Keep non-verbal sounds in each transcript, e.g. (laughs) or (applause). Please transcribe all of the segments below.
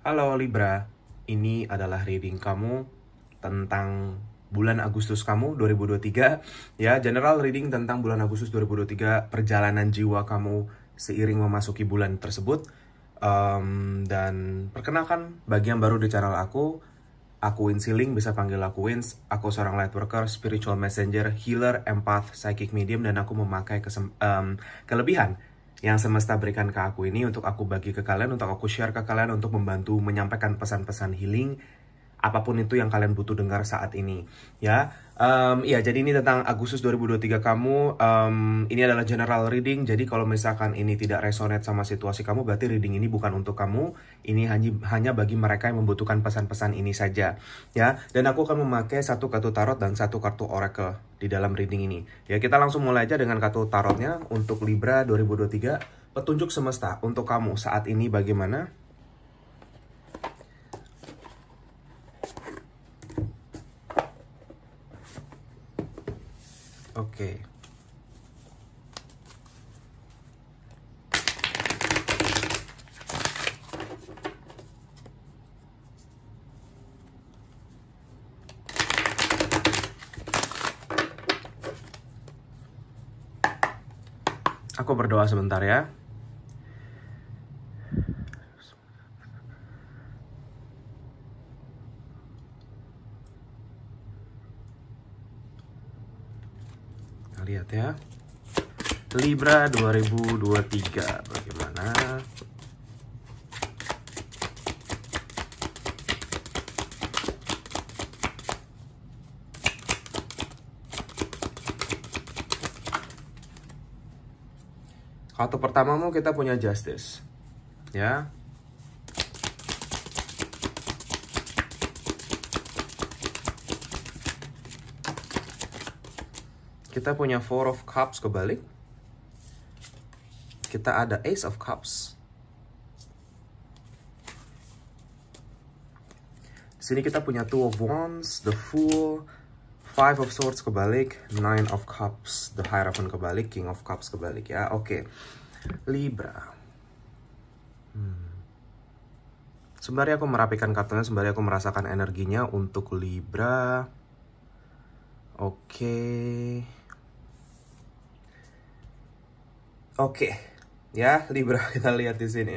Halo Libra, ini adalah reading kamu tentang bulan Agustus kamu 2023 ya general reading tentang bulan Agustus 2023 perjalanan jiwa kamu seiring memasuki bulan tersebut um, dan perkenalkan bagi yang baru di channel aku aku Wincy bisa panggil aku Wins aku seorang light spiritual messenger healer empath psychic medium dan aku memakai kesem um, kelebihan yang semesta berikan ke aku ini untuk aku bagi ke kalian, untuk aku share ke kalian, untuk membantu menyampaikan pesan-pesan healing apapun itu yang kalian butuh dengar saat ini ya um, ya jadi ini tentang Agustus 2023 kamu um, ini adalah general reading jadi kalau misalkan ini tidak resonate sama situasi kamu berarti reading ini bukan untuk kamu ini hanya hanya bagi mereka yang membutuhkan pesan-pesan ini saja ya dan aku akan memakai satu kartu tarot dan satu kartu oracle di dalam reading ini ya kita langsung mulai aja dengan kartu tarotnya untuk Libra 2023 petunjuk semesta untuk kamu saat ini bagaimana Oke. Aku berdoa sebentar ya. ya Libra 2023 bagaimana Kartu pertamamu kita punya justice ya Kita punya Four of Cups kebalik. Kita ada Ace of Cups. Di sini kita punya Two of Wands, The Fool, Five of Swords kebalik, Nine of Cups, The Hierophant kebalik, King of Cups kebalik ya. Oke, okay. Libra. Hmm. Sembari aku merapikan kartunya, sembari aku merasakan energinya untuk Libra. Oke. Okay. Oke, okay. ya Libra (laughs) kita lihat di sini.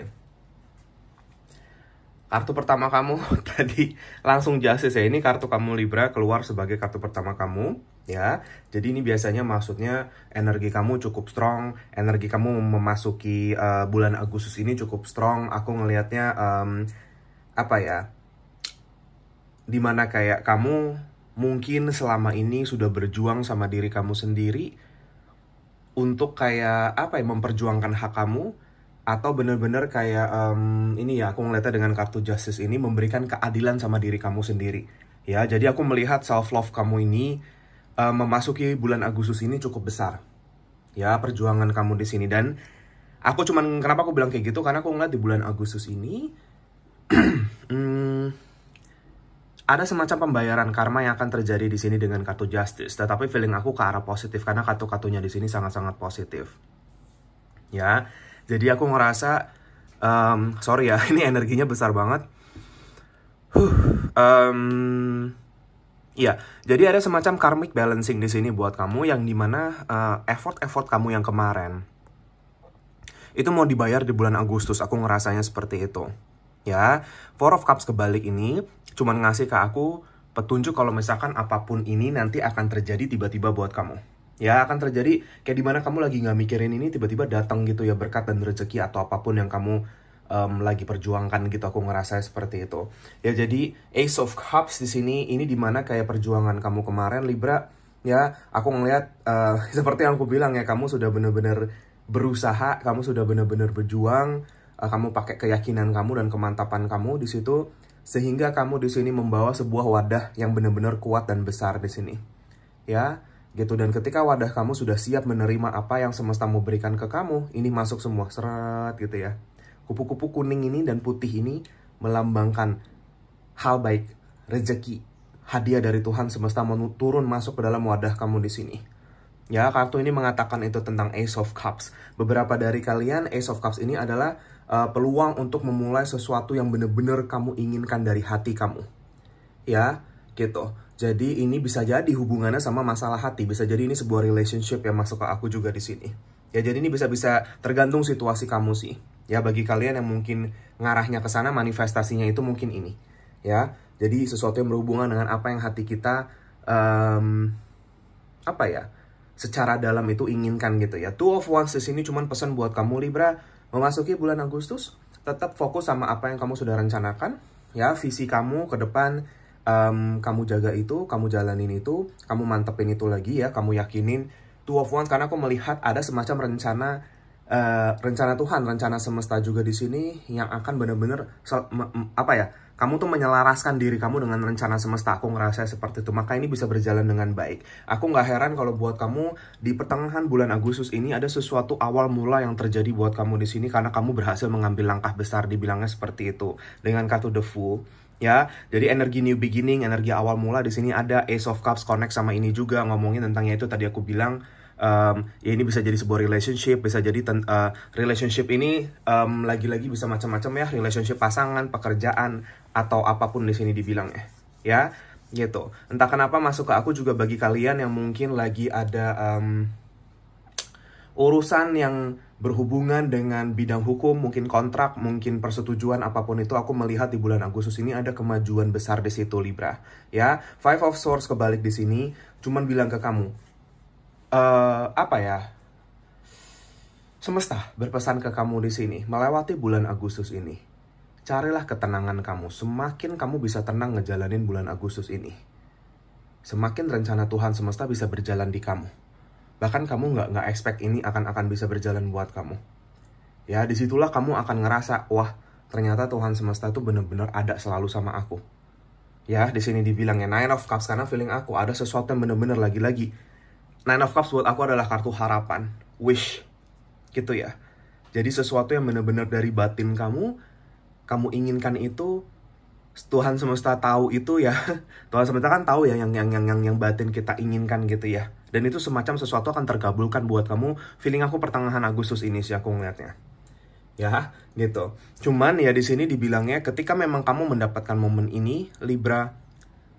Kartu pertama kamu (laughs) tadi langsung justice ya. Ini kartu kamu Libra keluar sebagai kartu pertama kamu ya. Jadi ini biasanya maksudnya energi kamu cukup strong, energi kamu memasuki uh, bulan Agustus ini cukup strong. Aku ngelihatnya um, apa ya? Dimana kayak kamu mungkin selama ini sudah berjuang sama diri kamu sendiri untuk kayak apa ya memperjuangkan hak kamu atau bener-bener kayak um, ini ya aku ngeliatnya dengan kartu justice ini memberikan keadilan sama diri kamu sendiri ya jadi aku melihat self love kamu ini uh, memasuki bulan Agustus ini cukup besar ya perjuangan kamu di sini dan aku cuman kenapa aku bilang kayak gitu karena aku ngeliat di bulan Agustus ini (clears throat) hmm, ada semacam pembayaran karma yang akan terjadi di sini dengan kartu justice, tetapi feeling aku ke arah positif karena kartu-kartunya di sini sangat-sangat positif. Ya, jadi aku ngerasa, um, sorry ya, (laughs) ini energinya besar banget. Huh, um, Iya, jadi ada semacam karmic balancing di sini buat kamu yang dimana eh, effort-effort uh, kamu yang kemarin itu mau dibayar di bulan Agustus. Aku ngerasanya seperti itu. Ya, Four of Cups kebalik ini cuman ngasih ke aku petunjuk kalau misalkan apapun ini nanti akan terjadi tiba-tiba buat kamu. Ya akan terjadi kayak dimana kamu lagi nggak mikirin ini tiba-tiba datang gitu ya berkat dan rezeki atau apapun yang kamu um, lagi perjuangkan gitu aku ngerasa seperti itu. Ya jadi Ace of Cups di sini ini dimana kayak perjuangan kamu kemarin Libra ya aku ngelihat uh, eh, (laughs) seperti yang aku bilang ya kamu sudah bener-bener berusaha kamu sudah bener-bener berjuang uh, kamu pakai keyakinan kamu dan kemantapan kamu di situ sehingga kamu di sini membawa sebuah wadah yang benar-benar kuat dan besar di sini. Ya, gitu dan ketika wadah kamu sudah siap menerima apa yang semesta mau berikan ke kamu, ini masuk semua seret gitu ya. Kupu-kupu kuning ini dan putih ini melambangkan hal baik, rezeki, hadiah dari Tuhan semesta mau turun masuk ke dalam wadah kamu di sini. Ya, kartu ini mengatakan itu tentang Ace of Cups. Beberapa dari kalian Ace of Cups ini adalah uh, peluang untuk memulai sesuatu yang benar-benar kamu inginkan dari hati kamu. Ya, gitu. Jadi ini bisa jadi hubungannya sama masalah hati, bisa jadi ini sebuah relationship yang masuk ke aku juga di sini. Ya, jadi ini bisa-bisa tergantung situasi kamu sih. Ya, bagi kalian yang mungkin ngarahnya ke sana manifestasinya itu mungkin ini. Ya. Jadi sesuatu yang berhubungan dengan apa yang hati kita um, apa ya? secara dalam itu inginkan gitu ya. Two of Wands di sini cuman pesan buat kamu Libra, Memasuki bulan Agustus, tetap fokus sama apa yang kamu sudah rencanakan. Ya, visi kamu ke depan, um, kamu jaga itu, kamu jalanin itu, kamu mantepin itu lagi ya, kamu yakinin Two of One karena aku melihat ada semacam rencana uh, rencana Tuhan, rencana semesta juga di sini yang akan benar-benar apa ya kamu tuh menyelaraskan diri kamu dengan rencana semesta aku ngerasa seperti itu maka ini bisa berjalan dengan baik aku nggak heran kalau buat kamu di pertengahan bulan Agustus ini ada sesuatu awal mula yang terjadi buat kamu di sini karena kamu berhasil mengambil langkah besar dibilangnya seperti itu dengan kartu The Fool ya. Jadi energi new beginning, energi awal mula di sini ada Ace of Cups connect sama ini juga ngomongin tentangnya itu tadi aku bilang um, ya ini bisa jadi sebuah relationship, bisa jadi ten, uh, relationship ini um, lagi -lagi bisa macam-macam ya, relationship pasangan, pekerjaan, atau apapun di sini ya. ya gitu entah kenapa masuk ke aku juga bagi kalian yang mungkin lagi ada um, urusan yang berhubungan dengan bidang hukum, mungkin kontrak, mungkin persetujuan apapun itu aku melihat di bulan Agustus ini ada kemajuan besar di situ Libra. Ya, Five of Swords kebalik di sini cuman bilang ke kamu uh, apa ya? Semesta berpesan ke kamu di sini melewati bulan Agustus ini Carilah ketenangan kamu. Semakin kamu bisa tenang ngejalanin bulan Agustus ini. Semakin rencana Tuhan semesta bisa berjalan di kamu. Bahkan kamu nggak nggak expect ini akan akan bisa berjalan buat kamu. Ya, disitulah kamu akan ngerasa, wah, ternyata Tuhan semesta tuh bener-bener ada selalu sama aku. Ya, di sini dibilang ya, Nine of Cups, karena feeling aku ada sesuatu yang bener-bener lagi-lagi. Nine of Cups buat aku adalah kartu harapan, wish, gitu ya. Jadi sesuatu yang bener-bener dari batin kamu, kamu inginkan itu Tuhan semesta tahu itu ya (laughs) Tuhan semesta kan tahu ya yang yang yang yang, yang batin kita inginkan gitu ya dan itu semacam sesuatu akan tergabulkan buat kamu feeling aku pertengahan Agustus ini sih aku ngeliatnya ya gitu cuman ya di sini dibilangnya ketika memang kamu mendapatkan momen ini Libra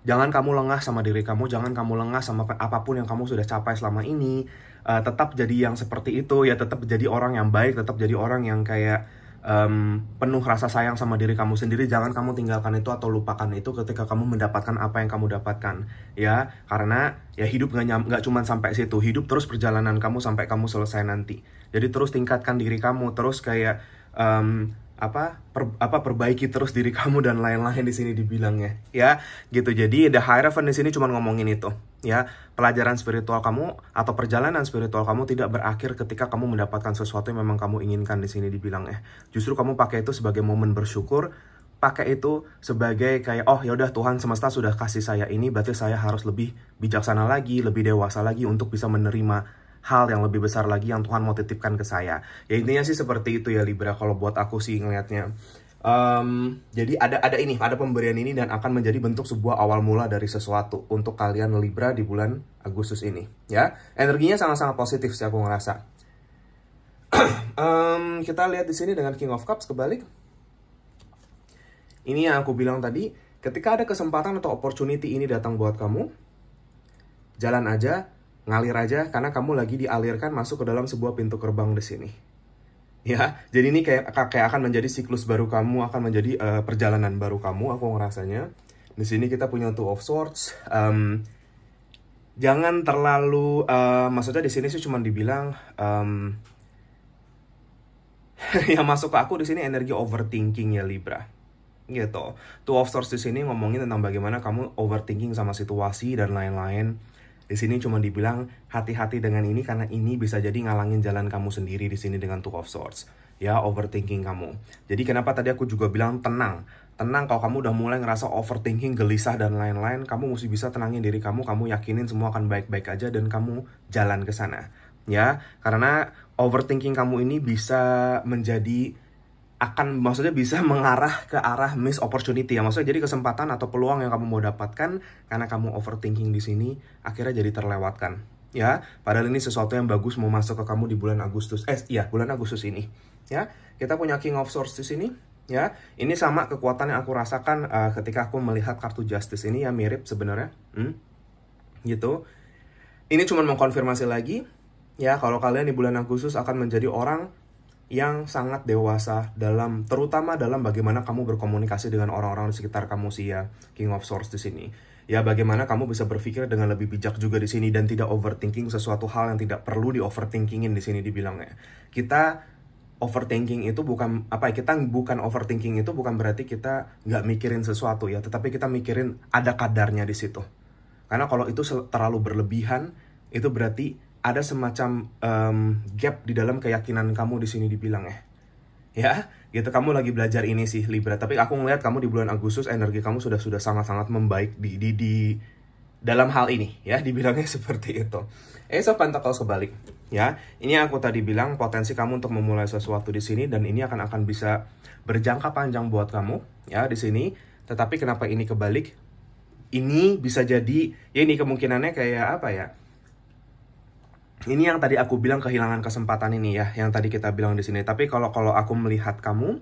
jangan kamu lengah sama diri kamu jangan kamu lengah sama apapun yang kamu sudah capai selama ini uh, tetap jadi yang seperti itu ya tetap jadi orang yang baik tetap jadi orang yang kayak um, penuh rasa sayang sama diri kamu sendiri jangan kamu tinggalkan itu atau lupakan itu ketika kamu mendapatkan apa yang kamu dapatkan ya karena ya hidup gak, nyam, gak cuman sampai situ hidup terus perjalanan kamu sampai kamu selesai nanti jadi terus tingkatkan diri kamu terus kayak um, apa per, apa perbaiki terus diri kamu dan lain-lain di sini dibilangnya ya gitu jadi the higher hierophant di sini cuma ngomongin itu ya pelajaran spiritual kamu atau perjalanan spiritual kamu tidak berakhir ketika kamu mendapatkan sesuatu yang memang kamu inginkan di sini dibilangnya eh. justru kamu pakai itu sebagai momen bersyukur pakai itu sebagai kayak oh yaudah Tuhan semesta sudah kasih saya ini berarti saya harus lebih bijaksana lagi lebih dewasa lagi untuk bisa menerima hal yang lebih besar lagi yang Tuhan mau titipkan ke saya. Ya intinya sih seperti itu ya Libra kalau buat aku sih ngelihatnya. Um, jadi ada ada ini, ada pemberian ini dan akan menjadi bentuk sebuah awal mula dari sesuatu untuk kalian Libra di bulan Agustus ini, ya. Energinya sangat-sangat positif sih aku ngerasa. um, (clears throat) kita lihat di sini dengan King of Cups kebalik. Ini yang aku bilang tadi, ketika ada kesempatan atau opportunity ini datang buat kamu, jalan aja, ngalir aja karena kamu lagi dialirkan masuk ke dalam sebuah pintu gerbang di sini. Ya, jadi ini kayak kayak akan menjadi siklus baru kamu, akan menjadi uh, perjalanan baru kamu. Aku ngerasanya di sini kita punya two of swords. Um, jangan terlalu, uh, maksudnya di sini sih cuma dibilang um, (laughs) yang masuk ke aku di sini energi overthinking ya Libra gitu. Two of Swords di sini ngomongin tentang bagaimana kamu overthinking sama situasi dan lain-lain di sini cuma dibilang hati-hati dengan ini karena ini bisa jadi ngalangin jalan kamu sendiri di sini dengan Two of Swords. Ya, overthinking kamu. Jadi kenapa tadi aku juga bilang tenang. Tenang kalau kamu udah mulai ngerasa overthinking, gelisah dan lain-lain, kamu mesti bisa tenangin diri kamu, kamu yakinin semua akan baik-baik aja dan kamu jalan ke sana. Ya, karena overthinking kamu ini bisa menjadi akan maksudnya bisa mengarah ke arah miss opportunity ya maksudnya jadi kesempatan atau peluang yang kamu mau dapatkan karena kamu overthinking di sini akhirnya jadi terlewatkan ya padahal ini sesuatu yang bagus mau masuk ke kamu di bulan Agustus eh iya bulan Agustus ini ya kita punya King of Swords di sini ya ini sama kekuatan yang aku rasakan uh, ketika aku melihat kartu Justice ini ya mirip sebenarnya hmm? gitu ini cuma mengkonfirmasi lagi ya kalau kalian di bulan Agustus akan menjadi orang yang sangat dewasa dalam terutama dalam bagaimana kamu berkomunikasi dengan orang-orang di sekitar kamu sih ya King of Swords di sini. Ya bagaimana kamu bisa berpikir dengan lebih bijak juga di sini dan tidak overthinking sesuatu hal yang tidak perlu di overthinkingin di sini dibilangnya. Kita overthinking itu bukan apa ya, kita bukan overthinking itu bukan berarti kita nggak mikirin sesuatu ya tetapi kita mikirin ada kadarnya di situ karena kalau itu terlalu berlebihan itu berarti ada semacam um, gap di dalam keyakinan kamu di sini dibilang ya. Ya, gitu kamu lagi belajar ini sih Libra, tapi aku ngelihat kamu di bulan Agustus energi kamu sudah sudah sangat-sangat membaik di di di dalam hal ini ya, dibilangnya (laughs) seperti itu. Eh so Pentacles kebalik ya. Ini yang aku tadi bilang potensi kamu untuk memulai sesuatu di sini dan ini akan akan bisa berjangka panjang buat kamu ya di sini. Tetapi kenapa ini kebalik? Ini bisa jadi ya ini kemungkinannya kayak apa ya? ini yang tadi aku bilang kehilangan kesempatan ini ya, yang tadi kita bilang di sini. Tapi kalau kalau aku melihat kamu,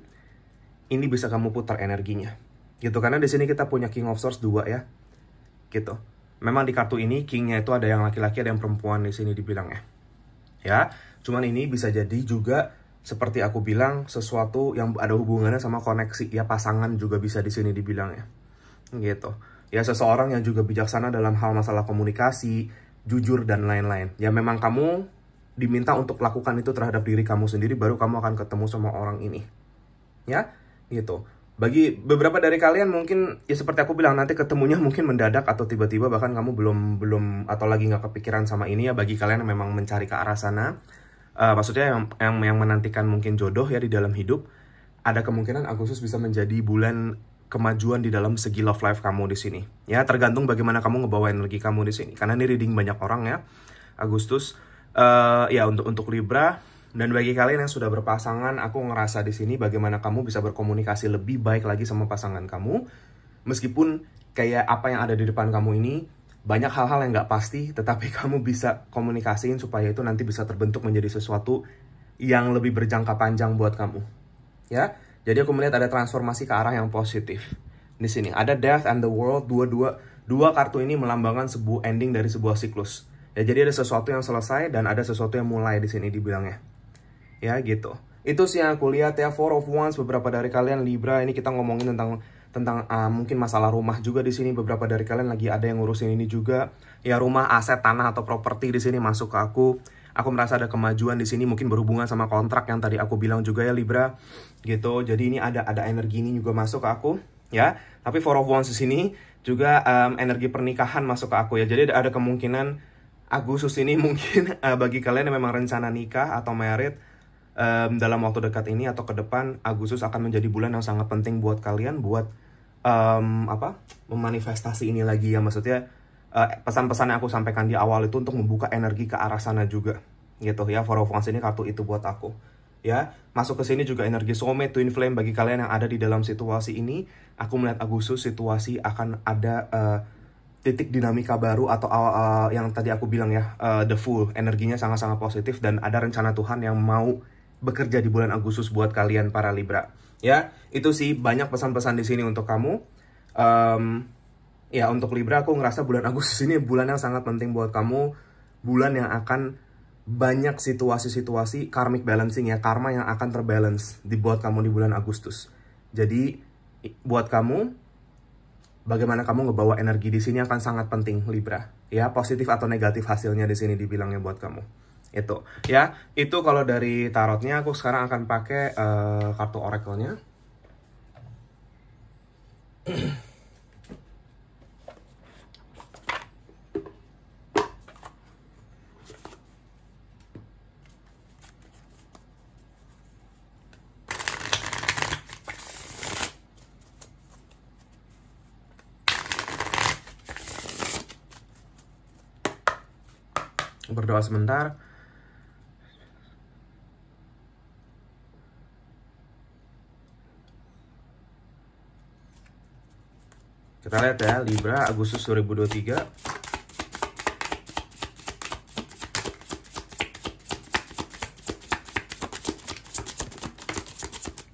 ini bisa kamu putar energinya. Gitu karena di sini kita punya King of Swords 2 ya. Gitu. Memang di kartu ini kingnya itu ada yang laki-laki ada yang perempuan di sini dibilang ya. Ya, cuman ini bisa jadi juga seperti aku bilang sesuatu yang ada hubungannya sama koneksi ya pasangan juga bisa di sini dibilang ya. Gitu. Ya seseorang yang juga bijaksana dalam hal masalah komunikasi, jujur dan lain-lain. Ya memang kamu diminta untuk lakukan itu terhadap diri kamu sendiri baru kamu akan ketemu sama orang ini. Ya, gitu. Bagi beberapa dari kalian mungkin ya seperti aku bilang nanti ketemunya mungkin mendadak atau tiba-tiba bahkan kamu belum belum atau lagi nggak kepikiran sama ini ya bagi kalian yang memang mencari ke arah sana. Uh, maksudnya yang, yang yang menantikan mungkin jodoh ya di dalam hidup ada kemungkinan Agustus bisa menjadi bulan kemajuan di dalam segi love life kamu di sini. Ya, tergantung bagaimana kamu ngebawa energi kamu di sini. Karena ini reading banyak orang ya. Agustus uh, ya untuk untuk Libra dan bagi kalian yang sudah berpasangan, aku ngerasa di sini bagaimana kamu bisa berkomunikasi lebih baik lagi sama pasangan kamu. Meskipun kayak apa yang ada di depan kamu ini banyak hal-hal yang nggak pasti, tetapi (laughs) kamu bisa komunikasiin supaya itu nanti bisa terbentuk menjadi sesuatu yang lebih berjangka panjang buat kamu. Ya, jadi aku melihat ada transformasi ke arah yang positif. Di sini ada Death and the World dua-dua dua kartu ini melambangkan sebuah ending dari sebuah siklus. Ya jadi ada sesuatu yang selesai dan ada sesuatu yang mulai di sini dibilangnya. Ya gitu. Itu sih yang aku lihat ya Four of Wands beberapa dari kalian Libra ini kita ngomongin tentang tentang uh, mungkin masalah rumah juga di sini beberapa dari kalian lagi ada yang ngurusin ini juga ya rumah aset tanah atau properti di sini masuk ke aku aku merasa ada kemajuan di sini mungkin berhubungan sama kontrak yang tadi aku bilang juga ya Libra gitu. Jadi ini ada ada energi ini juga masuk ke aku ya. Tapi Four of Wands di sini juga um, energi pernikahan masuk ke aku ya. Jadi ada, ada kemungkinan Agustus ini (laughs) mungkin uh, bagi kalian yang memang rencana nikah atau married um, dalam waktu dekat ini atau ke depan Agustus akan menjadi bulan yang sangat penting buat kalian buat um, apa memanifestasi ini lagi ya maksudnya Eh, pesan-pesan uh, yang aku sampaikan di awal itu untuk membuka energi ke arah sana juga gitu ya Four of Wands ini kartu itu buat aku ya masuk ke sini juga energi soulmate twin flame bagi kalian yang ada di dalam situasi ini aku melihat Agustus situasi akan ada uh, titik dinamika baru atau uh, yang tadi aku bilang ya uh, the full energinya sangat-sangat positif dan ada rencana Tuhan yang mau bekerja di bulan Agustus buat kalian para Libra ya itu sih banyak pesan-pesan di sini untuk kamu um, ya untuk Libra aku ngerasa bulan Agustus ini bulan yang sangat penting buat kamu bulan yang akan banyak situasi-situasi karmic balancing ya karma yang akan terbalance dibuat kamu di bulan Agustus jadi buat kamu bagaimana kamu ngebawa energi di sini akan sangat penting Libra ya positif atau negatif hasilnya di sini dibilangnya buat kamu itu ya itu kalau dari tarotnya aku sekarang akan pakai uh, kartu oracle-nya (clears throat) berdoa sebentar Kita lihat ya, Libra Agustus 2023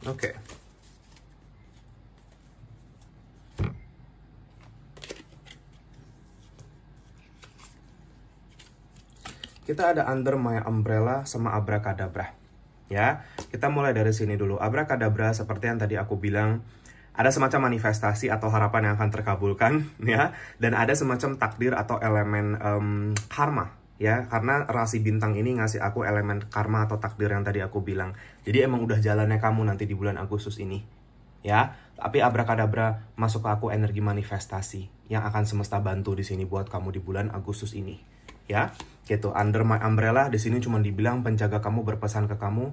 Okay. kita ada Under My Umbrella sama Abracadabra. Ya, kita mulai dari sini dulu. Abracadabra seperti yang tadi aku bilang, ada semacam manifestasi atau harapan yang akan terkabulkan, (laughs) ya, dan ada semacam takdir atau elemen um, karma, ya karena rasi bintang ini ngasih aku elemen karma atau takdir yang tadi aku bilang jadi emang udah jalannya kamu nanti di bulan Agustus ini ya tapi kadabra masuk ke aku energi manifestasi yang akan semesta bantu di sini buat kamu di bulan Agustus ini ya gitu under my umbrella di sini cuma dibilang penjaga kamu berpesan ke kamu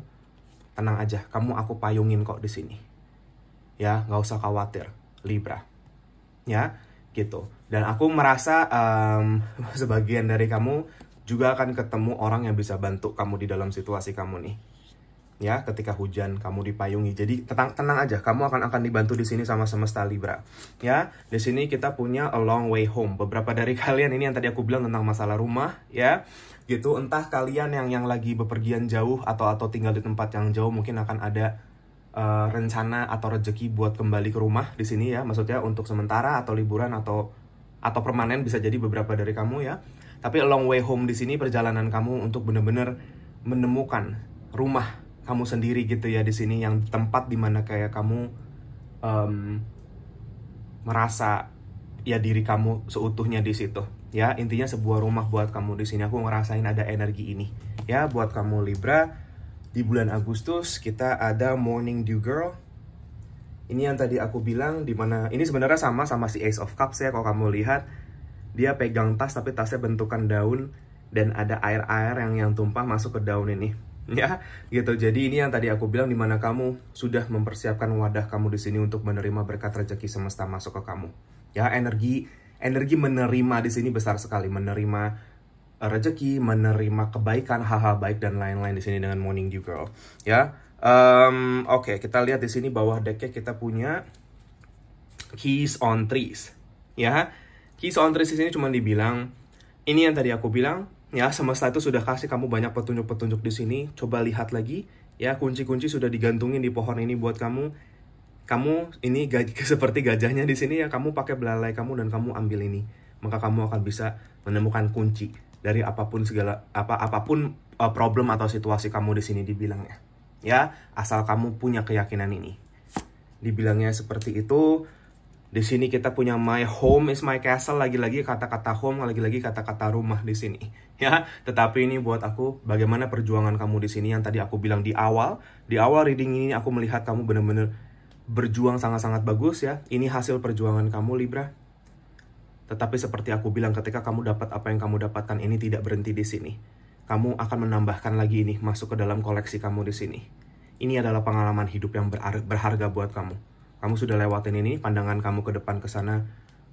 tenang aja kamu aku payungin kok di sini ya nggak usah khawatir libra ya gitu dan aku merasa um, (laughs) sebagian dari kamu juga akan ketemu orang yang bisa bantu kamu di dalam situasi kamu nih ya ketika hujan kamu dipayungi. Jadi tenang tenang aja, kamu akan akan dibantu di sini sama semesta Libra. Ya, di sini kita punya a long way home. Beberapa dari (laughs) kalian ini yang tadi aku bilang tentang masalah rumah, ya. Gitu, entah kalian yang yang lagi bepergian jauh atau atau tinggal di tempat yang jauh mungkin akan ada uh, rencana atau rezeki buat kembali ke rumah di sini ya. Maksudnya untuk sementara atau liburan atau atau permanen bisa jadi beberapa dari kamu ya. Tapi a long way home di sini perjalanan kamu untuk benar-benar menemukan rumah kamu sendiri gitu ya di sini yang tempat dimana kayak kamu um, merasa ya diri kamu seutuhnya di situ ya intinya sebuah rumah buat kamu di sini aku ngerasain ada energi ini ya buat kamu Libra di bulan Agustus kita ada Morning Dew Girl ini yang tadi aku bilang di mana ini sebenarnya sama sama si Ace of Cups ya kalau kamu lihat dia pegang tas tapi tasnya bentukan daun dan ada air-air yang yang tumpah masuk ke daun ini (laughs) ya gitu jadi ini yang tadi aku bilang dimana kamu sudah mempersiapkan wadah kamu di sini untuk menerima berkat rezeki semesta masuk ke kamu ya energi energi menerima di sini besar sekali menerima eh, rezeki menerima kebaikan hal-hal baik dan lain-lain di sini dengan morning dew girl ya um, oke okay, kita lihat di sini bawah decknya kita punya keys on trees ya keys on trees di sini cuma dibilang ini yang tadi aku bilang ya semesta itu sudah kasih kamu banyak petunjuk-petunjuk di sini. Coba lihat lagi ya kunci-kunci sudah digantungin di pohon ini buat kamu. Kamu ini gaj (laughs) seperti gajahnya di sini ya kamu pakai belalai kamu dan kamu ambil ini. Maka kamu akan bisa menemukan kunci dari apapun segala apa apapun uh, problem atau situasi kamu di sini dibilangnya. Ya, asal kamu punya keyakinan ini. Dibilangnya seperti itu, di sini kita punya my home is my castle lagi-lagi kata-kata home lagi-lagi kata-kata rumah di sini (laughs) ya. Tetapi ini buat aku bagaimana perjuangan kamu di sini yang tadi aku bilang di awal, di awal reading ini aku melihat kamu benar-benar berjuang sangat-sangat bagus ya. Ini hasil perjuangan kamu Libra. Tetapi seperti aku bilang ketika kamu dapat apa yang kamu dapatkan ini tidak berhenti di sini. Kamu akan menambahkan lagi ini masuk ke dalam koleksi kamu di sini. Ini adalah pengalaman hidup yang berharga buat kamu kamu sudah lewatin ini, pandangan kamu ke depan ke sana,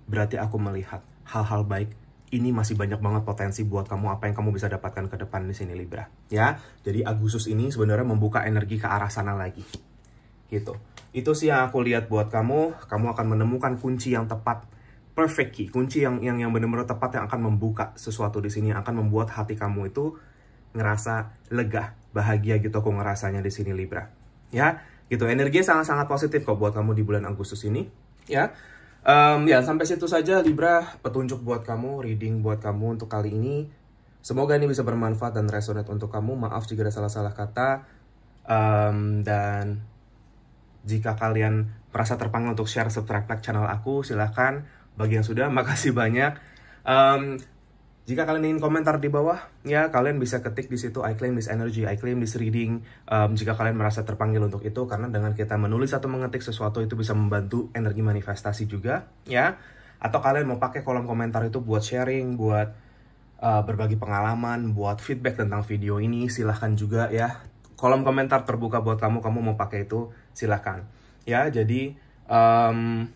berarti aku melihat hal-hal baik ini masih banyak banget potensi buat kamu apa yang kamu bisa dapatkan ke depan di sini Libra ya jadi Agustus ini sebenarnya membuka energi ke arah sana lagi gitu itu sih yang aku lihat buat kamu kamu akan menemukan kunci yang tepat perfect key kunci yang yang yang benar-benar tepat yang akan membuka sesuatu di sini akan membuat hati kamu itu ngerasa lega bahagia gitu aku ngerasanya di sini Libra ya gitu energi sangat-sangat positif kok buat kamu di bulan Agustus ini ya um, ya sampai situ saja Libra petunjuk buat kamu reading buat kamu untuk kali ini semoga ini bisa bermanfaat dan resonate untuk kamu maaf jika ada salah-salah kata um, dan jika kalian merasa terpanggil untuk share subscribe channel aku silahkan bagi yang sudah (laughs) makasih banyak um, jika kalian ingin komentar di bawah, ya kalian bisa ketik di situ I claim this energy, I claim this reading. Um, jika kalian merasa terpanggil untuk itu, karena dengan kita menulis atau mengetik sesuatu itu bisa membantu energi manifestasi juga, ya. Atau kalian mau pakai kolom komentar itu buat sharing, buat uh, berbagi pengalaman, buat feedback tentang video ini, silahkan juga ya. Kolom komentar terbuka buat kamu, kamu mau pakai itu, silahkan. Ya, jadi um,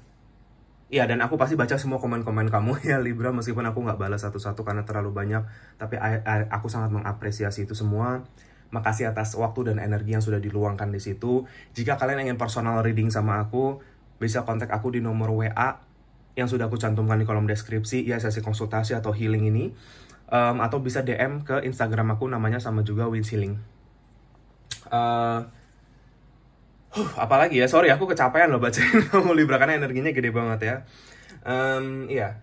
Iya dan aku pasti baca semua komen-komen kamu (laughs) ya Libra meskipun aku nggak balas satu-satu karena terlalu banyak tapi aku sangat mengapresiasi itu semua. Makasih atas waktu dan energi yang sudah diluangkan di situ. Jika kalian ingin personal reading sama aku, bisa kontak aku di nomor WA yang sudah aku cantumkan di kolom deskripsi, ya sesi konsultasi atau healing ini. Um, atau bisa DM ke Instagram aku namanya sama juga Wins Healing. Uh, eh, Huh, apalagi ya, sorry aku kecapean loh bacain (laughs) kamu Libra karena energinya gede banget ya. Um, iya.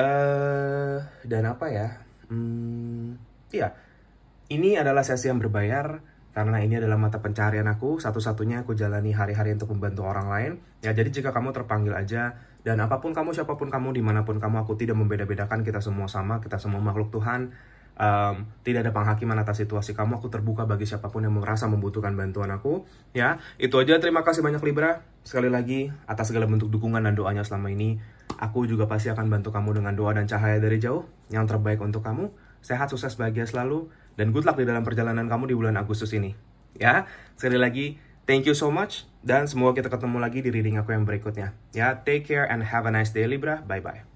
uh, dan apa ya? Hmm, iya. Ini adalah sesi yang berbayar karena ini adalah mata pencarian aku, satu-satunya aku jalani hari-hari untuk membantu orang lain. Ya, jadi jika kamu terpanggil aja, dan apapun kamu, siapapun kamu, dimanapun kamu, aku tidak membeda-bedakan, kita semua sama, kita semua makhluk Tuhan, um, tidak ada penghakiman atas situasi kamu aku terbuka bagi siapapun yang merasa membutuhkan bantuan aku ya itu aja terima kasih banyak Libra sekali lagi atas segala bentuk dukungan dan doanya selama ini aku juga pasti akan bantu kamu dengan doa dan cahaya dari jauh yang terbaik untuk kamu sehat sukses bahagia selalu dan good luck di dalam perjalanan kamu di bulan Agustus ini ya sekali lagi Thank you so much, dan semoga kita ketemu lagi di reading aku yang berikutnya. Ya, take care and have a nice day, Libra. Bye-bye.